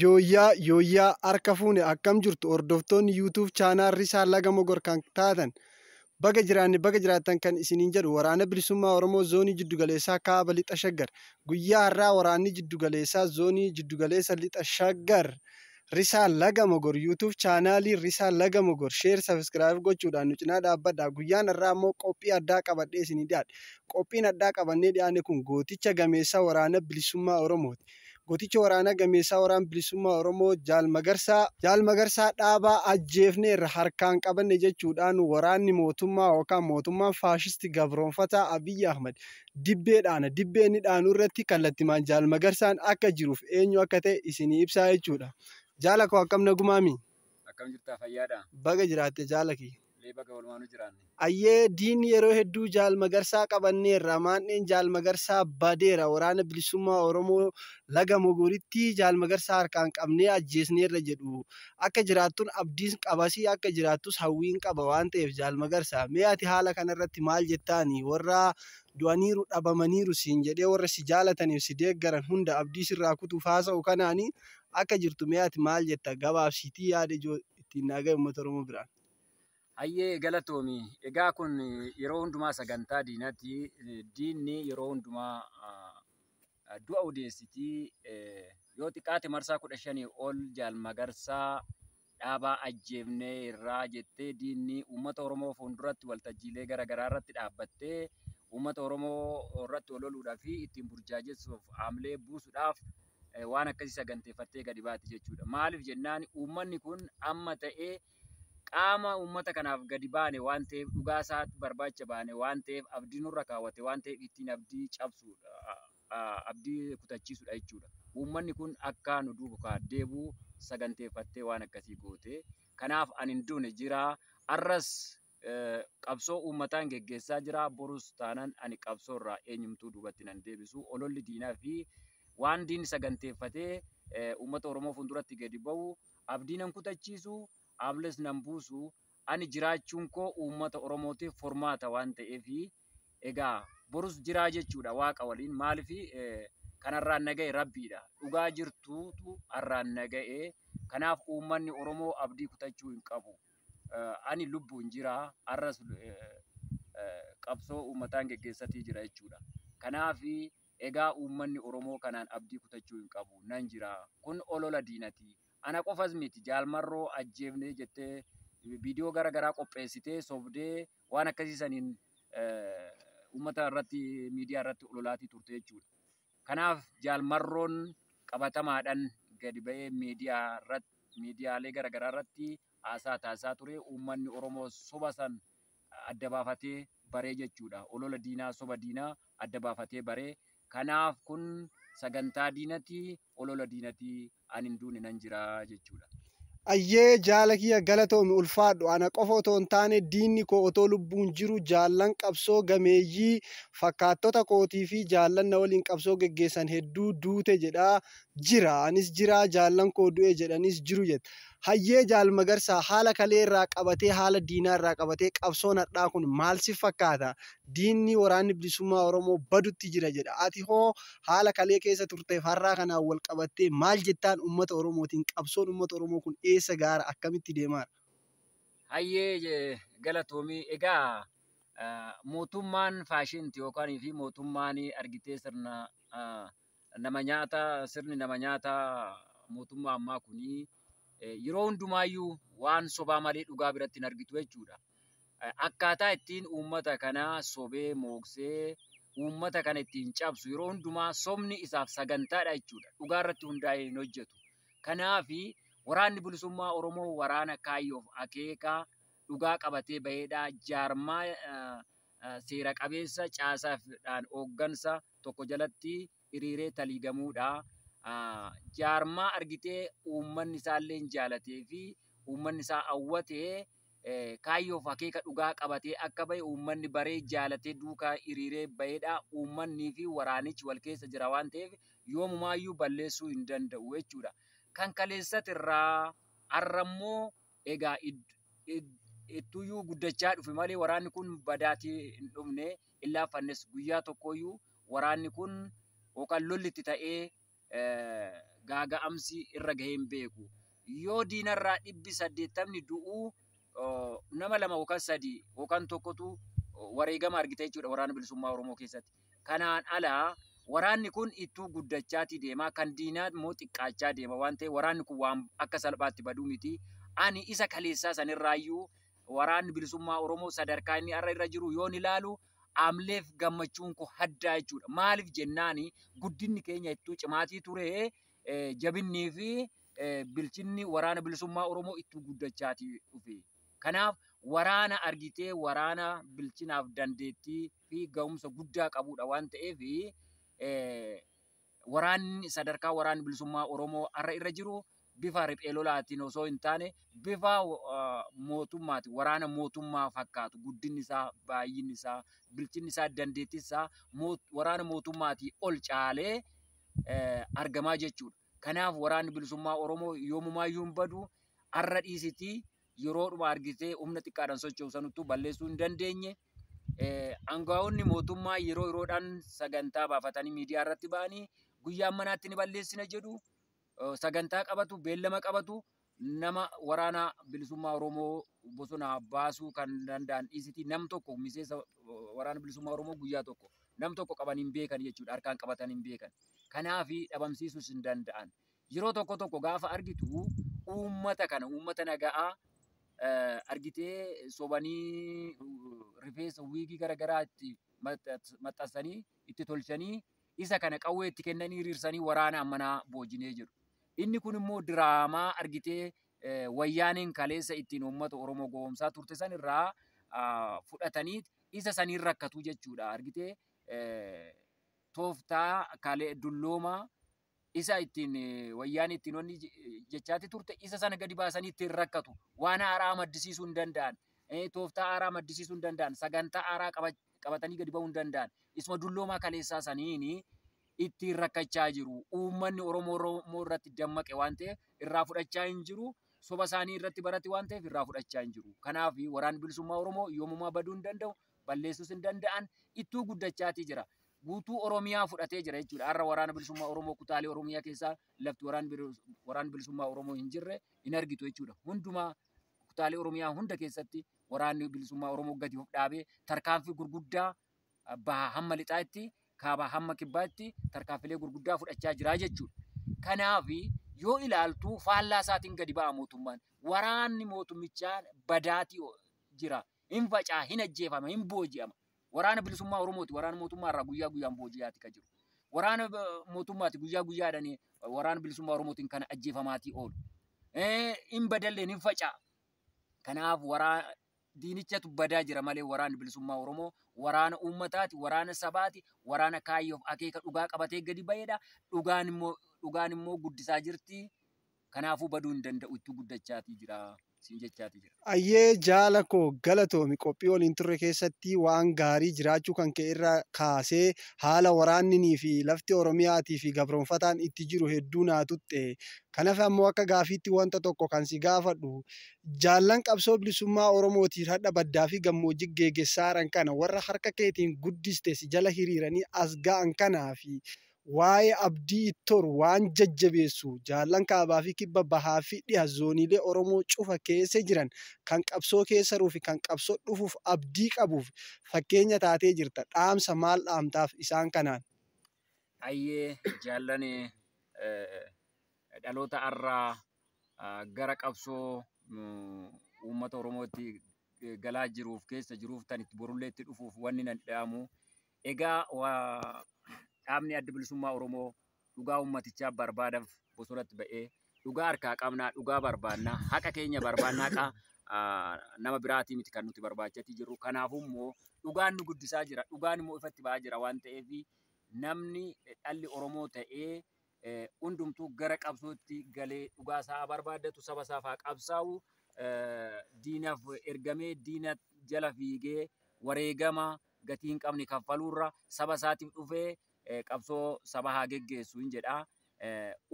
Yooyyaa harka fuune akkam jirtu hordoftoonni yuutuub chaanaarri Shaallaga Mogor kan taatan baga jiraanne baga jiraattan kan isiniin jedhu waraana bilisummaa Oromoo zoonii giddu kaaba lixa shaggar guyyaa waraanni giddu zoonii giddu lixa shaggar risaa laga mogor yuutuub chaanaalii risaa laga mogor sheer sabiskiraayib gochuudhaan nu cinaa dhaabbadha guyyaan immoo qophii addaa qabadhee isinii dhiyaadhe addaa qabannee dhiyaanne kun gooticha gameessaa waraana bilisummaa oromooti. Gooticha waraanaa gameessaa waraan bilisummaa Oromoo Jaal Magarsaa Jaal Magarsaa dhaabaa ajjeefneerra harkaan qabanne jechuudhaan waraanni mootummaa yookaan mootummaan faashisti gabroonfataa Abiyyi Ahmed dibbeedhaan dhaana. Dibbee inni dhaanu irratti kallattimaan Jaal Magarsaan akka jiruuf eenyu akka ta'e isin ibsaa jechuudha. Jaala koo akkam nagumaami? Akkam jirtaa fayyaadhaa? Baga jiraatte jaala kiyya. Ayyee diinni yeroo hedduu jaal magarsaa qabanneerra. Maadheen jaal magarsaa badeera. Waraana bilisummaa Oromoo laga Mogoriitti jaal magarsaa harkaan qabnee ajjeesneerra jedhu. Akka jiraattuun abdiin qabasii akka jiraattus hawwiin qaba waan ta'eef jaal magarsaa mee ati haala kanarratti maal jettaani? Warra du'aniiru dhabamaniiru siin jedhee warra si jaalataniif si deeggaran hunda abdii sirraa kutuuf haasa'u kanaani akka jirtu mee ati maal jetta? Gabaabsiitii yaada ijoo ittiin naa gahe uummata Oromoo biraan. Ayyee galatoomi! Egaa kun yeroo hundumaa sagantaa diinaati. Diinni yeroo hundumaa du'a odeessitii. Yoo xiqqaate marsaa kudha shanii ol jaalmagarsaa dhaabaa ajjeefnee irraa jettee diinni uummata Oromoo fuulduratti waltajjiilee garaagaraa irratti dhaabbattee uummata Oromoo irratti ol ooluudhaa fi ittiin burjaajessuuf hamilee buusuudhaaf waan akkasii saganteeffattee gadi baati jechuudha. Maaliif jennaan uummanni kun amma ta'ee qaama uummata kanaaf gadi baane waan ta'eef dhugaa isaa barbaacha baane waan ta'eef abdii nurra kaawwate waan ta'eef ittiin abdii cabsuudha abdii kutachiisuudha jechuudha. Uummanni kun akka nu duuba kaa'aa deebuu saganteeffattee waan akkasii goote. Kanaaf ani hin duune Arras e, qabsoo uummataan geggeessaa jira. Borus taanaan ani qabsoo irraa eenyumtuu duubatti nan deebisu. Ololli diinaa fi waan diinni saganteeffatee e, uummata Oromoo fuulduratti gadi ba'u abdii nan kutachiisu. amles nan buusu ani jiraachuun koo uummata Oromootiif furmaata waan ta'eefi egaa borus jiraa jechuudha waaqa waliin maaliif eh, kanarraan naga'e rabbiidha dhugaa jirtuutu arraan naga'e kanaaf uummanni Oromoo abdii kutachuu hin qabu eh, ani lubbuun jira har'as eh, qabsoo uummataan geggeessatii jira jechuudha kanaaf egaa uummanni Oromoo kanaan abdii kutachuu hin qabu nan jira kun olola diinati. ana qofas miti jaalmarroo ajjeefnee jettee viidiyoo garaa qopheessitee sobdee waan akkasiisaniin eh, uummata irratti miidiyaa irratti ololaatii turte jechuudha. Kanaaf jaalmarroon qabatamaadhaan gadi ba'ee miidiyaa irratti miidiyaalee irratti haasaa taasisaa ture. Uummanni Oromoo soba san adda baafatee baree jechuudha. Olola diinaa soba diinaa adda baafatee baree. kun sagantaa diinati olola diinati ani hin duune nan jira jechuudha. Ayyee jaala kiyya galatoome ulfaadhu ana qofa otoo hin taane diinni koo otoo lubbuun jiru jaallan qabsoo gameeyyii fakkaattota kootii fi jaallan waliin qabsoo geggeessan hedduu duute jedhaa jira anis jiraa jaallan koo du'e jedhanis jiru jedha. Hayyee jaalmagarsaa haala kalee irraa qabatee haala diinaa irraa qabatee qabsoon hadhaa kun maal si fakkaata? Diinni waraanni bilisummaa Oromoo badutti jira jedha. Ati hoo haala kalee keessa turteef har'aa kanaan wal qabattee maal jettaan uummata Oromootiin qabsoon uummata Oromoo kun eessa gaara? Akkamitti deemaa? Hayyee galatoomii egaa mootummaan faashinti yookaan mootummaan argitee sirna nama nama nyaataa mootummaa ammaa kunii. Eh, yeroo hundumaayyuu waan sobaa malee dhugaa biratti hin argitu jechuudha. Eh, akkaataa ittiin uummata kanaa sobee moogsee uummata kana ittiin cabsu yeroo hundumaa sobni isaaf sagantaadha jechuudha. Dhugaa irratti hundaa'ee hin hojjetu. Kanaafi waraanni bilisummaa Oromoo waraana kaayyoof akeekaa dhugaa qabatee bahedha. Jaarmaa eh, seera qabeessa caasaa fi hooggansa tokko jalatti hiriiree taliigamuudha. jaarmaa argitee uummanni isaallee jaalatee fi uummanni isaa hawwatee kaayyoo fi akeeka dhugaa qabatee akka bahe uummanni baree jaalatee duukaa hiriiree bahedha. Uummannii fi waraanichi wal keessa jira waan ta'eef yoomumaayyuu balleessuu hin danda'u jechuudha. Kan kaleessatirraa har'ammoo egaa ittuyyuu guddachaa dhufe malee waraanni kun badaatii hin dhumne illaa fannes guyyaa tokkoyyuu waraanni kun yookaan lolli itti ta'ee Eh, gaaga'amsi irra gahee hin beeku. Yoo diinarraa dhibbi saddeettamni du'uu oh, nama lama yookaan sadi yookaan tokkotu oh, wareegama argita jechuudha waraana bilisummaa Oromoo keessatti. Kanaan alaa waraanni kun ittuu guddachaatii deemaa kan diinaa immoo xiqqaachaa deema waan ta'eef waraanni kun waan akka salphaatti baduu miti. Ani isa kaleessaa sanirraayyuu waraanni bilisummaa Oromoo sadarkaa inni irra jiru yoon ilaalu dhaamleef gammachuun koo haddaa jechuudha. Maaliif jennaani guddinni keenya ittuu cimaatii ture eh, jabinnii fi eh, bilchinni waraana bilisummaa Oromoo ittuu guddachaatii dhufe. Kanaaf waraana argitee waraana bilchinaaf dandeettii fi ga'umsa guddaa qabudha waan ta'eef eh, waraanni sadarkaa waraanni bilisummaa Oromoo har'a irra jiru bifa ripheelolaatiin osoo hin taane bifa mootummaati waraana mootummaa fakkaatu guddinni isaa baay'inni isaa bilchinni isaa dandeettii isaa waraana mootummaatii ol caalee argamaa jechuudha. Kanaaf waraanni bilisummaa Oromoo yoomumaayyuu hin badu har'a dhiisitii yeroodhuma argitee humna xiqqaadhaan sochoosanitti balleessuu hin dandeenye. Aangaa'onni mootummaa yeroo yeroodhaan sagantaa baafatanii miidiyaa irratti ba'anii guyyaan manaatti ni balleessina jedhu. sagantaa qabatu, beellama qabatu, nama waraana bilisummaa Oromoo bosonaa baasuu kan danda'an dhiisiti nam tokko miseensa waraana bilisummaa Oromoo guyyaa tokko nam tokko qaban hin beekan jechuudha. Harkaan qabatan hin beekan. Kanaafi dhabamsiisuus hin danda'an. Yeroo tokko tokko gaafa argitu uummata kana uummata nagaa argitee sobanii rifeensa wiigii garaagaraa itti maxxansanii itti tolchanii isa kana qawwee itti kennanii hiriirsanii waraana ammanaa boojinee jiru. Inni kun immoo diraamaa argitee eh, wayyaaniin kaleessa ittiin uummata Oromoo goomsaa turte sanirraa ah, fudhatanii isa saniin rakkatu jechuudha. Argitee eh, tooftaa kale dulloomaa isa ittiin eh, wayyaan ittiin onni jechaati turte isa sana gadi baasanii ittiin rakkatu waan haaraa maddisiisuu hin danda'an tooftaa haaraa maddisiisuu hin danda'an sagantaa haaraa qabatanii gadi ba'uu hin danda'an isuma dulloomaa kaleessaa saniini ittiin rakkachaa jiru. Uummanni Oromoo Oromoo irratti dammaqe waan ta'eef irraa fudhachaa hin jiru. Soba isaanii irratti barate waan ta'eef irraa fudhachaa hin jiru. Kanaaf waraanni bilisummaa Oromoo yoomumaa baduu hin danda'u, balleessuus hin danda'an, ittuu guddachaatii jira. Guutuu Oromiyaa fudhatee jira jechuudha. Har'a waraana bilisummaa Oromoo kutaalee Oromiyaa keessaa lafti waraanni bilisummaa Oromoo hin jirre hin argitu jechuudha. Hundumaa kutaalee Oromiyaa hunda keessatti waraanni bilisummaa Oromoo gadi of kaabaa hamma kibbaatti tarkaanfilee gurguddaa fudhachaa jiraa jechuudha. Kanaaf yoo ilaaltu faallaa isaatiin gadi ba'a mootummaan. Waraanni mootummichaa badaati jira. Hin facaa, hin ajjeefama, hin booji'ama. Waraana bilisummaa Oromooti. Waraana mootummaa irraa guyyaa guyyaan booji'aati kan jiru. Waraana eh, mootummaati guyyaa guyyaadhaan eh, waraana bilisummaa Oromootiin kana ajjeefamaatii oolu. Eh, hin badalleen hin facaa. Kanaaf waraana diinichatu badaa jira malee waraanni bilisummaa Oromoo waraana uummataati, waraana sabaati, waraana kaayyoof akeeka dhugaa qabatee gadi ba'edha. Dhugaan immoo, guddisaa jirti. Kanaafuu baduu hin danda'u. Itti guddachaati jira. siin jechaati jira. Ayyee jaala koo galatoomi qophii oliin turre keessatti waan gaarii jiraachuu kan ka'e irraa kaasee haala waraanninii fi lafti Oromiyaatii fi gabroonfataan itti jiru hedduu naa tutte. Kanaaf ammoo akka gaafiitti wanta tokko kan si gaafadhu jaallan qabsoo bilisummaa Oromootiif hadha baddaa fi gammoojjii geegessaaran kana warra harka keetiin guddiste si jala hiriiranii as ga'an waa'ee abdii ittoon waan jajjabeessu jaallan kaabaa fi kibba bahaa fi dhiha zooniilee Oromoo cufa keesse jiran kan qabsoo keessa ruufi kan qabsoo dhufuuf abdii qabuuf fakkeenya taatee jirta. Dhaamsa maal dhaamtaaf isaan kanaan? Ayyee jaallan eh, dhaloota har'aa ah, gara qabsoo mm, uummata Oromootti eh, galaa jiruuf keessa jiruuf tan borulleetti dhufuuf wanni nan dhaamu. Egaa dhaabni adda bilisummaa Oromoo dhugaa ummatichaaf barbaadaaf bosonatti ba'ee dhugaa harkaa qabnaa, dhugaa barbaannaa, haqa keenya barbaannaa nama biraatii miti kan nuti barbaachatii jiru Kanaafuu dhugaan nu guddisaa jira. Dhugaan immoo ifatti ba'aa jira waan ta'eef namni dhalli Oromoo ta'ee hundumtuu gara qabsootti galee dhugaa isaa barbaaddatu saba isaaf haa Diinaaf ergamee diina jala fiigee wareegama gatii hin qabne kanfaluurra saba isaatiif dhufee qabsoo saba haa geggeessu hin jedha.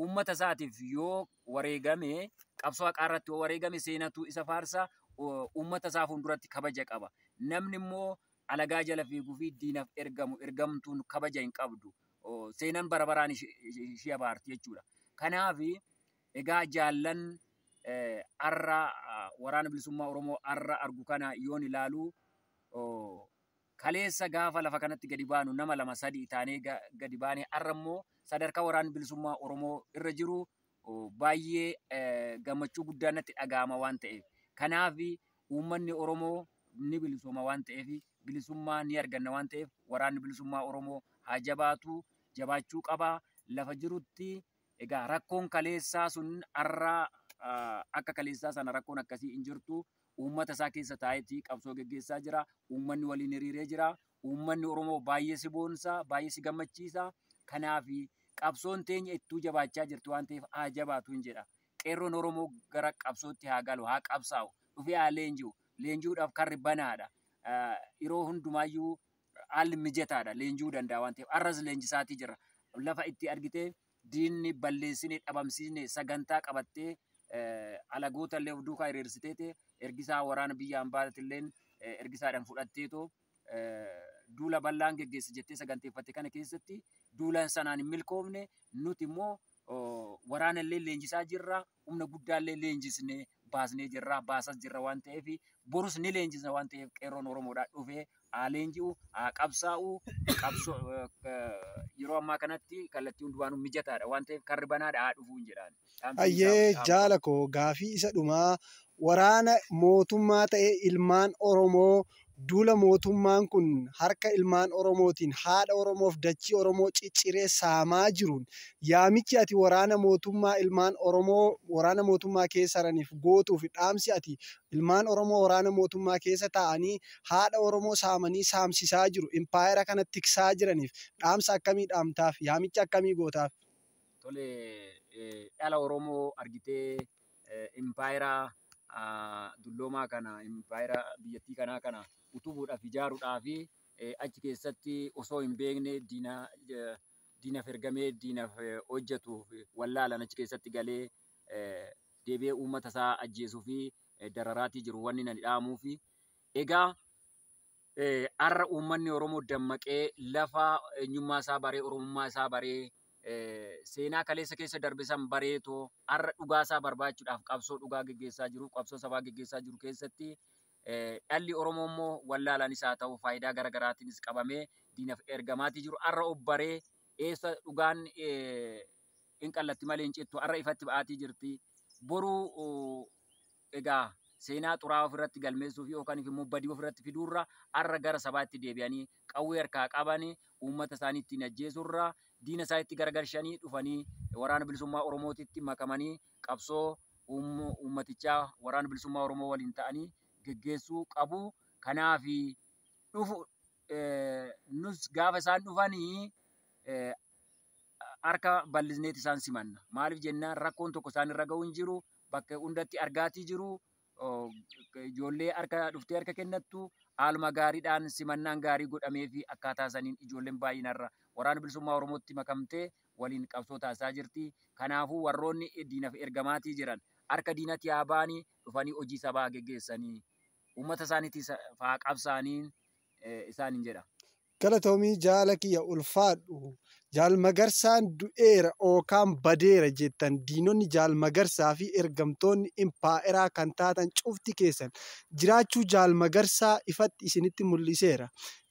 Uummata isaatiif yoo wareegame qabsoo haqaa irratti yoo wareegame seenatu isa faarsa uummata isaa fuulduratti kabaja qaba. Namni immoo alagaa jala fiiguu fi diinaaf ergamu ergamtuun kabaja hin qabdu. Seenaan bara baraan ishee abaarti jechuudha. Kanaaf egaa jaallan har'a waraana bilisummaa Oromoo har'a argu kana yoon ilaalu kaleessa gaafa lafa kanatti gadi baanu nama lama sadi taanee gadi baane har'a immoo sadarkaa waraanni bilisummaa Oromoo irra jiru baay'ee e, gammachuu guddaa natti dhaga'ama waan ta'eef. Kanaaf uummanni Oromoo ni bilisoma waan ta'eef bilisummaa ni arganna waan ta'eef waraanni bilisummaa Oromoo haa jabaachuu qaba lafa jirutti egaa rakkoon kaleessaa sun har'aa akka kaleessaa sana rakkoon akkasii hin jirtu. Uummata isaa keessa taa'eetii qabsoo geggeessaa jira. Uummanni waliin hiriiree jira. Uummanni Oromoo baay'ee si boonsa. Baay'ee si gammachiisa. Kanaaf qabsoon teenya ittuu jabaachaa jirtu waan ta'eef haa jabaatuun jedha. Qeerroon Oromoo gara qabsootti haa galu, haa qabsaa'u. Dhufee haa leenji'u. Leenji'uudhaaf karri banaadha. Yeroo hundumaayyuu haalli mijataadha. Leenji'uu danda'a waan ta'eef. Har'as leenjisaatii jira. Lafa itti argitee diinni balleessinee dhabamsiisnee sagantaa qabattee Eh, alagoota illee of duukaa hiriirsiteete ergisaa waraana biyya ambaatti illee eh, ergisaadhaan fudhatteetoo eh, duula bal'aan geggeessa jettee saganteeffatte kana keessatti duula sanaan hin milkoomne nuti immoo waraana illee leenjisaa jirra humna guddaa illee leenjisne baasnee jirra baasas jirra waan ta'eef borus ni leenjisna waan ta'eef qeerroon oromoodhaa dhufee haa leenji'u haa qabsaa'u yeroo ammaa kanatti kallattii hundumaan mijataadha. Waan ta'eef karri banaadha haa dhufuu hin jedhaan. Ayyee jaala koo gaafii isa dhumaa waraana mootummaa ta'e ilmaan Oromoo duula mootummaan kun harka ilmaan Oromootiin haadha Oromoof dachii Oromoo cicciree saamaa jiruun yaamichi ati waraana mootummaa ilmaan Oromoo waraana mootummaa keessa jiraniif gootuuf dhaamsi ati ilmaan Oromoo waraana mootummaa keessa taa'anii haadha Oromoo saamanii saamsisaa jiru impaayera kana tiksaa jiraniif dhaamsa akkamii dhaamtaaf yaamicha akkamii gootaaf? Eh, eh, dhala Oromoo argitee eh, dulloomaa kana biyyattii kanaa kana utubuudhaaf achi keessatti osoo hin beekne diinaf ergamee diinaf hojjetu wallaalan achi keessatti galee deebi'ee uummata isaa ajjeesuu fi dararaatii jiru wanni nan dhaamuuf. Egaa har'a uummanni Oromoo dammaqee lafa eenyummaa isaa baree, oromummaa isaa baree Eh, seenaa kaleessa keessa darbisan bareetoo har'a dhugaasaa barbaachuudhaaf qabsoo dhugaa geggeessaa jiru, qabsoo sabaa geggeessaa jiru keessatti eh, dhalli Oromoo immoo wallaalaan isaa ta'u faayidaa garaagaraatiinis qabamee diinaf ergamaatii jiru. Har'a obbaree eessa dhugaan eh, hin qallatti malee hin cittu har'a ifatti ba'aatii jirti. Boruu egaa seenaa xuraa'aa ofirratti galmeessuuf yookaan immoo badii ofirratti fiduurra har'a gara sabaa itti deebi'anii qawwee harkaa qabanii uummata isaanii ittiin ajjeesurra diina isaa itti gargarshanii dhufanii waraana bilisummaa Oromootitti makamanii qabsoo uummatichaa waraana bilisummaa Oromoo waliin ta'anii gaggeessuu qabu. Kanaaf dhufu nus gaafa isaan dhufanii harka bal'isneeti isaan simanna. Maaliif jennaan rakkoon tokko isaan irra ga'u jiru. Bakka hundatti argaatii jiru. Ijoollee harka dhuftee harka kennattu haaluma gaariidhaan simannaan gaarii godhamee fi akkaataa saniin ijoolleen baay'inarra waraana bilisummaa Oromootti makamtee waliin qabsoo taasisaa jirti. Kanaafuu warroonni diinaf ergamaatii jiran harka diinatti haa baanii dhufanii hojii sabaa geggeessanii uummata isaaniitiif haa qabsaanii isaaniin jedha. Galatoomii jaala kiyya ulfaadhu. jaalmagarsaan du'eera ookaan badeera jettan diinonni jaalmagarsaa fi ergamtoonni impaayeraa kan taatan cufti keessan jiraachuu jaalmagarsaa ifatti isinitti mul'iseera.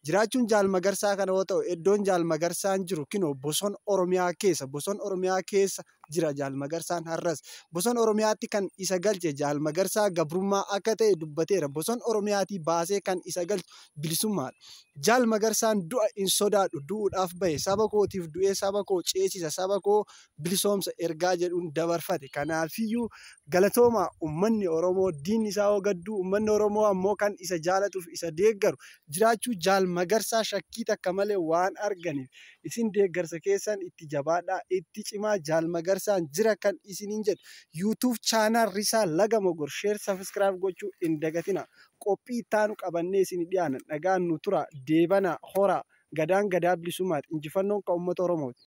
jiraachuun jaalmagarsaa kana yoo ta'u iddoon jaalmagarsaan jiru kinoo bosona oromiyaa keessa bosona oromiyaa keessa jira jaalmagarsaan har'as bosona oromiyaatti kan isa galche jaalmagarsaa gabrummaa akka ta'e dubbateera bosona oromiyaatii baasee kan isa galchu bilisummaadha jaalmagarsaan du'a hin sodaadhu du'uudhaaf bahe saba kootiif du'ee saba koo ceesisa saba koo bilisoomsa ergaa jedhuun dabarfate kanaafiyyuu galatooma ummanni oromoo diin isaa ogadduu ummanni oromoo ammoo kan isa jaalatuuf isa deeggaru jiraachuu jaal magarsaa shakkii takka malee waan arganiif isin deeggarsa keessan itti jabaadhaa itti cimaa jaal magarsaan jira kan isin isiniin jedhu yuutuub chaanaa risaa laga mogor sheer sabiskiraayib gochuu hin dagatina qophii ittaanu qabannee isin dhiyaanan dhagaan nu tura deebanaa hora. gadaan gadaa bilisumaati injifannoon kan uummata Oromooti.